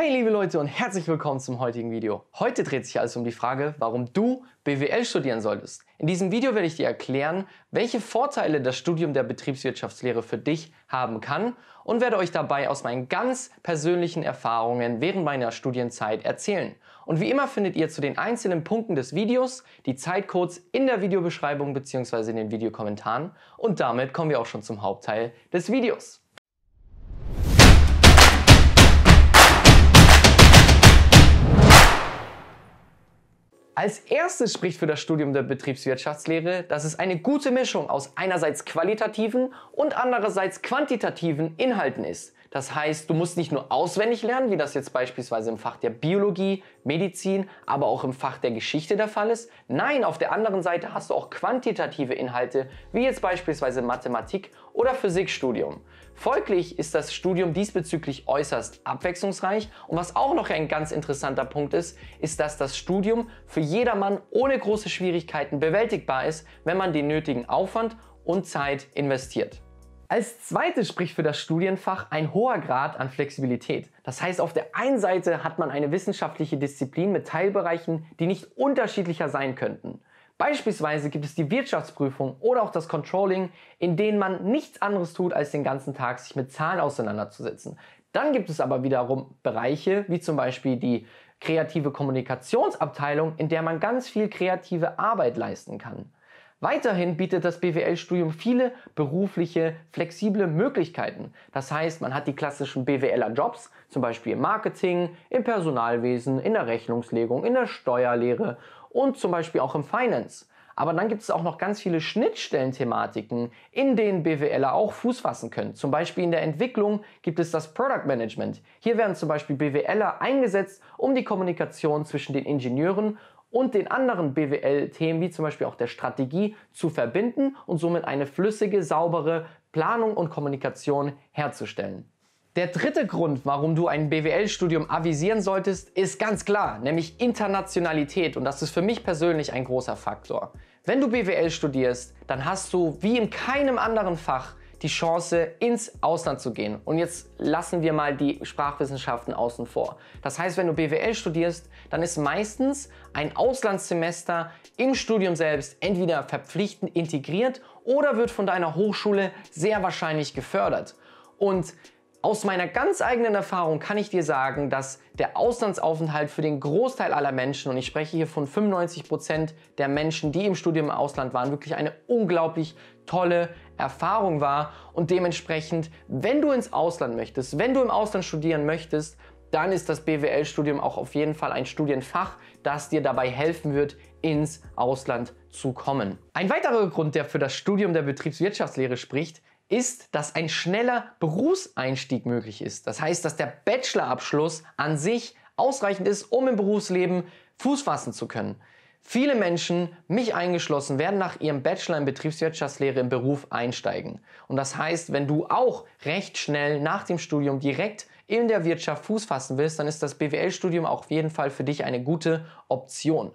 Hey liebe Leute und herzlich willkommen zum heutigen Video. Heute dreht sich also um die Frage, warum du BWL studieren solltest. In diesem Video werde ich dir erklären, welche Vorteile das Studium der Betriebswirtschaftslehre für dich haben kann und werde euch dabei aus meinen ganz persönlichen Erfahrungen während meiner Studienzeit erzählen. Und wie immer findet ihr zu den einzelnen Punkten des Videos die Zeitcodes in der Videobeschreibung bzw. in den Videokommentaren und damit kommen wir auch schon zum Hauptteil des Videos. Als erstes spricht für das Studium der Betriebswirtschaftslehre, dass es eine gute Mischung aus einerseits qualitativen und andererseits quantitativen Inhalten ist. Das heißt, du musst nicht nur auswendig lernen, wie das jetzt beispielsweise im Fach der Biologie, Medizin, aber auch im Fach der Geschichte der Fall ist. Nein, auf der anderen Seite hast du auch quantitative Inhalte, wie jetzt beispielsweise Mathematik oder Physikstudium. Folglich ist das Studium diesbezüglich äußerst abwechslungsreich und was auch noch ein ganz interessanter Punkt ist, ist, dass das Studium für jedermann ohne große Schwierigkeiten bewältigbar ist, wenn man den nötigen Aufwand und Zeit investiert. Als zweites spricht für das Studienfach ein hoher Grad an Flexibilität. Das heißt, auf der einen Seite hat man eine wissenschaftliche Disziplin mit Teilbereichen, die nicht unterschiedlicher sein könnten. Beispielsweise gibt es die Wirtschaftsprüfung oder auch das Controlling, in denen man nichts anderes tut, als den ganzen Tag sich mit Zahlen auseinanderzusetzen. Dann gibt es aber wiederum Bereiche, wie zum Beispiel die kreative Kommunikationsabteilung, in der man ganz viel kreative Arbeit leisten kann. Weiterhin bietet das BWL-Studium viele berufliche, flexible Möglichkeiten. Das heißt, man hat die klassischen BWLer-Jobs, zum Beispiel im Marketing, im Personalwesen, in der Rechnungslegung, in der Steuerlehre und zum Beispiel auch im Finance. Aber dann gibt es auch noch ganz viele Schnittstellenthematiken, in denen BWLer auch Fuß fassen können. Zum Beispiel in der Entwicklung gibt es das Product Management. Hier werden zum Beispiel BWLer eingesetzt, um die Kommunikation zwischen den Ingenieuren und den anderen BWL-Themen, wie zum Beispiel auch der Strategie, zu verbinden und somit eine flüssige, saubere Planung und Kommunikation herzustellen. Der dritte Grund, warum du ein BWL-Studium avisieren solltest, ist ganz klar, nämlich Internationalität. Und das ist für mich persönlich ein großer Faktor. Wenn du BWL studierst, dann hast du wie in keinem anderen Fach die Chance, ins Ausland zu gehen. Und jetzt lassen wir mal die Sprachwissenschaften außen vor. Das heißt, wenn du BWL studierst, dann ist meistens ein Auslandssemester im Studium selbst entweder verpflichtend integriert oder wird von deiner Hochschule sehr wahrscheinlich gefördert. Und aus meiner ganz eigenen Erfahrung kann ich dir sagen, dass der Auslandsaufenthalt für den Großteil aller Menschen, und ich spreche hier von 95% Prozent der Menschen, die im Studium im Ausland waren, wirklich eine unglaublich tolle Erfahrung war. Und dementsprechend, wenn du ins Ausland möchtest, wenn du im Ausland studieren möchtest, dann ist das BWL-Studium auch auf jeden Fall ein Studienfach, das dir dabei helfen wird, ins Ausland zu kommen. Ein weiterer Grund, der für das Studium der Betriebswirtschaftslehre spricht, ist, dass ein schneller Berufseinstieg möglich ist. Das heißt, dass der Bachelorabschluss an sich ausreichend ist, um im Berufsleben Fuß fassen zu können. Viele Menschen, mich eingeschlossen, werden nach ihrem Bachelor in Betriebswirtschaftslehre im Beruf einsteigen. Und das heißt, wenn du auch recht schnell nach dem Studium direkt in der Wirtschaft Fuß fassen willst, dann ist das BWL-Studium auch auf jeden Fall für dich eine gute Option.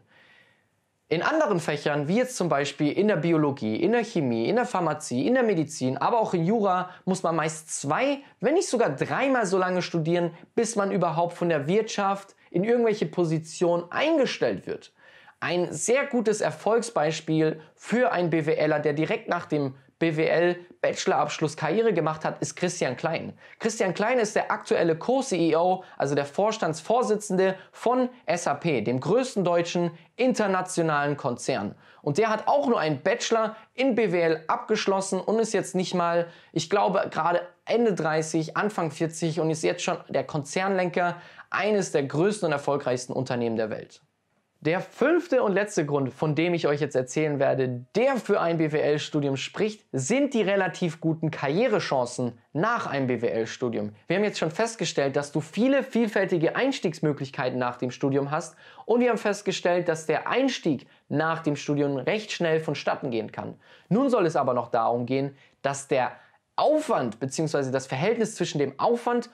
In anderen Fächern, wie jetzt zum Beispiel in der Biologie, in der Chemie, in der Pharmazie, in der Medizin, aber auch in Jura, muss man meist zwei, wenn nicht sogar dreimal so lange studieren, bis man überhaupt von der Wirtschaft in irgendwelche Positionen eingestellt wird. Ein sehr gutes Erfolgsbeispiel für einen BWLer, der direkt nach dem BWL Bachelorabschluss Karriere gemacht hat, ist Christian Klein. Christian Klein ist der aktuelle Co-CEO, also der Vorstandsvorsitzende von SAP, dem größten deutschen internationalen Konzern. Und der hat auch nur einen Bachelor in BWL abgeschlossen und ist jetzt nicht mal, ich glaube, gerade Ende 30, Anfang 40 und ist jetzt schon der Konzernlenker eines der größten und erfolgreichsten Unternehmen der Welt. Der fünfte und letzte Grund, von dem ich euch jetzt erzählen werde, der für ein BWL-Studium spricht, sind die relativ guten Karrierechancen nach einem BWL-Studium. Wir haben jetzt schon festgestellt, dass du viele vielfältige Einstiegsmöglichkeiten nach dem Studium hast und wir haben festgestellt, dass der Einstieg nach dem Studium recht schnell vonstatten gehen kann. Nun soll es aber noch darum gehen, dass der Aufwand bzw. das Verhältnis zwischen dem Aufwand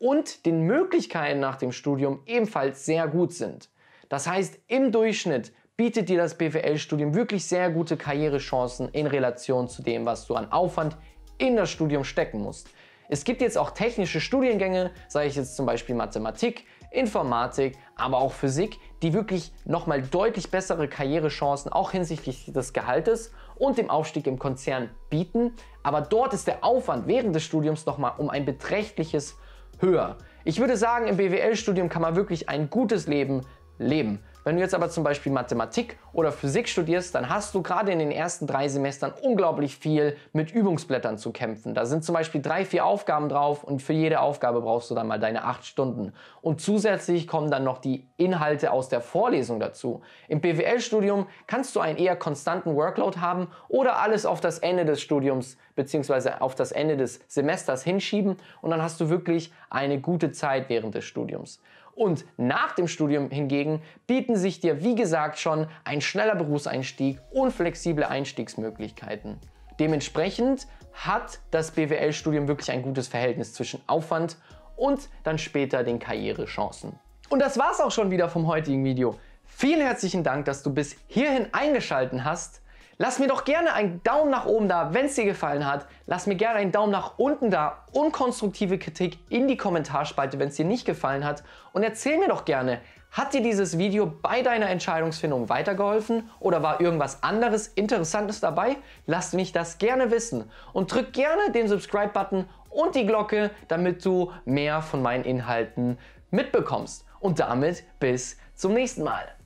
und den Möglichkeiten nach dem Studium ebenfalls sehr gut sind. Das heißt, im Durchschnitt bietet dir das BWL-Studium wirklich sehr gute Karrierechancen in Relation zu dem, was du an Aufwand in das Studium stecken musst. Es gibt jetzt auch technische Studiengänge, sage ich jetzt zum Beispiel Mathematik, Informatik, aber auch Physik, die wirklich nochmal deutlich bessere Karrierechancen auch hinsichtlich des Gehaltes und dem Aufstieg im Konzern bieten. Aber dort ist der Aufwand während des Studiums nochmal um ein beträchtliches höher. Ich würde sagen, im BWL-Studium kann man wirklich ein gutes Leben leben. Wenn du jetzt aber zum Beispiel Mathematik oder Physik studierst, dann hast du gerade in den ersten drei Semestern unglaublich viel mit Übungsblättern zu kämpfen. Da sind zum Beispiel drei, vier Aufgaben drauf und für jede Aufgabe brauchst du dann mal deine acht Stunden. Und zusätzlich kommen dann noch die Inhalte aus der Vorlesung dazu. Im BWL-Studium kannst du einen eher konstanten Workload haben oder alles auf das Ende des Studiums bzw. auf das Ende des Semesters hinschieben und dann hast du wirklich eine gute Zeit während des Studiums. Und nach dem Studium hingegen bieten sich dir, wie gesagt, schon ein schneller Berufseinstieg und flexible Einstiegsmöglichkeiten. Dementsprechend hat das BWL-Studium wirklich ein gutes Verhältnis zwischen Aufwand und dann später den Karrierechancen. Und das war's auch schon wieder vom heutigen Video. Vielen herzlichen Dank, dass du bis hierhin eingeschaltet hast. Lass mir doch gerne einen Daumen nach oben da, wenn es dir gefallen hat. Lass mir gerne einen Daumen nach unten da und konstruktive Kritik in die Kommentarspalte, wenn es dir nicht gefallen hat. Und erzähl mir doch gerne, hat dir dieses Video bei deiner Entscheidungsfindung weitergeholfen oder war irgendwas anderes Interessantes dabei? Lass mich das gerne wissen und drück gerne den Subscribe-Button und die Glocke, damit du mehr von meinen Inhalten mitbekommst. Und damit bis zum nächsten Mal.